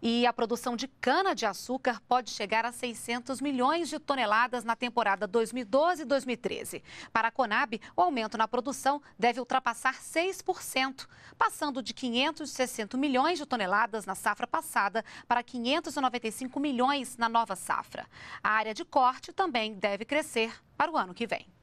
E a produção de cana-de-açúcar pode chegar a 600 milhões de toneladas na temporada 2012 2013. Para a Conab, o aumento na produção deve ultrapassar 6%, passando de 560 milhões de toneladas na safra passada para 595 milhões na nova safra. A área de corte também deve crescer para o ano que vem.